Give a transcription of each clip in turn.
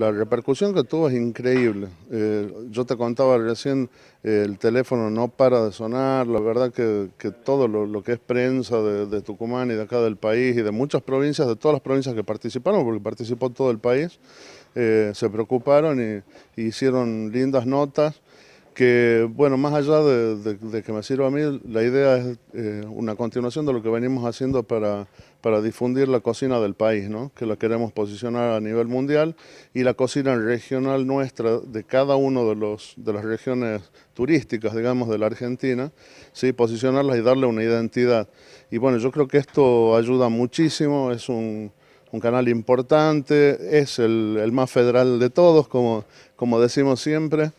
La repercusión que tuvo es increíble. Eh, yo te contaba recién, eh, el teléfono no para de sonar, la verdad que, todo lo, que es prensa de, Tucumán y de acá del país y de muchas provincias, de todas las provincias que participaron, porque participó todo el país, eh, se preocuparon y hicieron lindas notas que, bueno, más allá de, que me sirva a mí, la idea es eh, una continuación de lo que venimos haciendo para, difundir la cocina del país, ¿no? que la queremos posicionar a nivel mundial y la cocina regional nuestra de cada una de, las regiones turísticas, digamos, de la Argentina, ¿sí? posicionarlas y darle una identidad. Y bueno, yo creo que esto ayuda muchísimo, es un, canal importante, es el, más federal de todos, como decimos siempre.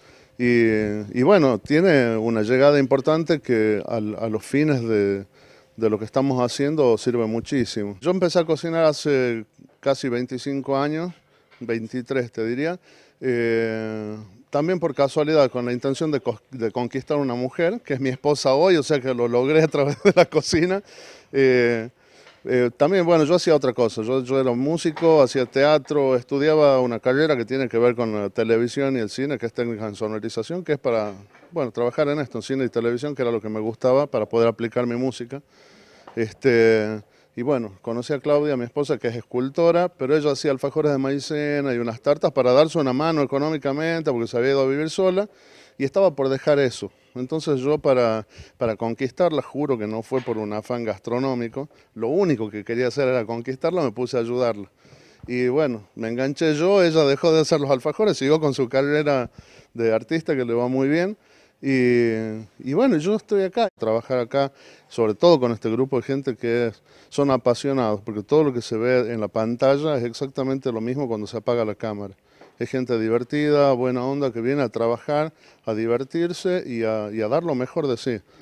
Y, bueno, tiene una llegada importante que a, los fines de, lo que estamos haciendo sirve muchísimo. Yo empecé a cocinar hace casi 25 años, 23 te diría, eh, también por casualidad, con la intención de, conquistar una mujer, que es mi esposa hoy, o sea que lo logré a través de la cocina. Eh, eh, también, bueno, yo hacía otra cosa, yo, era un músico, hacía teatro, estudiaba una carrera que tiene que ver con la eh, televisión y el cine, que es técnica en sonorización, que es para, bueno, trabajar en esto, en cine y televisión, que era lo que me gustaba para poder aplicar mi música. Este, y bueno, conocí a Claudia, mi esposa, que es escultora, pero ella hacía alfajores de maicena y unas tartas para darse una mano económicamente, porque se había ido a vivir sola, y estaba por dejar eso. Entonces yo para, conquistarla, juro que no fue por un afán gastronómico, lo único que quería hacer era conquistarla, me puse a ayudarla. Y bueno, me enganché yo, ella dejó de hacer los alfajores, siguió con su carrera de artista que le va muy bien. Y, bueno, yo estoy acá, trabajar acá, sobre todo con este grupo de gente que son apasionados, porque todo lo que se ve en la pantalla es exactamente lo mismo cuando se apaga la cámara es gente divertida, buena onda, que viene a trabajar, a divertirse y a, y a dar lo mejor de sí.